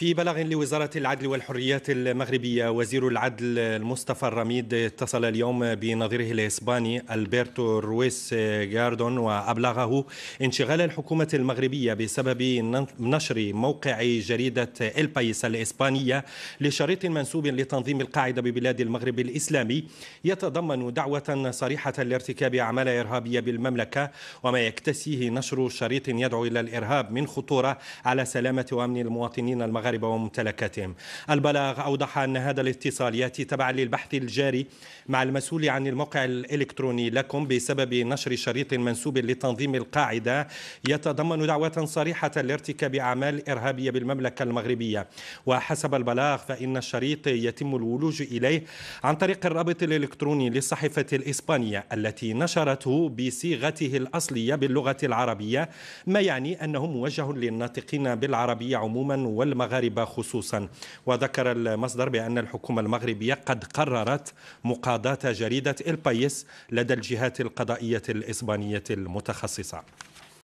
في بلاغ لوزارة العدل والحريات المغربية وزير العدل مصطفى الرميد اتصل اليوم بنظيره الإسباني ألبرتو رويس جاردون وأبلغه انشغال الحكومة المغربية بسبب نشر موقع جريدة البايس الإسبانية لشريط منسوب لتنظيم القاعدة ببلاد المغرب الإسلامي يتضمن دعوة صريحة لارتكاب أعمال إرهابية بالمملكة وما يكتسيه نشر شريط يدعو إلى الإرهاب من خطورة على سلامة وأمن المواطنين المغربيين المغاربة وممتلكاتهم البلاغ أوضح أن هذا الاتصال يأتي تبعا للبحث الجاري مع المسؤول عن الموقع الإلكتروني لكم بسبب نشر شريط منسوب لتنظيم القاعدة يتضمن دعوة صريحة لارتكاب أعمال إرهابية بالمملكة المغربية وحسب البلاغ فإن الشريط يتم الولوج إليه عن طريق الرابط الإلكتروني للصحيفة الإسبانية التي نشرته بصيغته الأصلية باللغة العربية ما يعني أنه موجه للناطقين بالعربية عموما والمغاربة المغاربة خصوصا وذكر المصدر بأن الحكومة المغربية قد قررت مقاضاة جريدة البايس لدى الجهات القضائية الإسبانية المتخصصة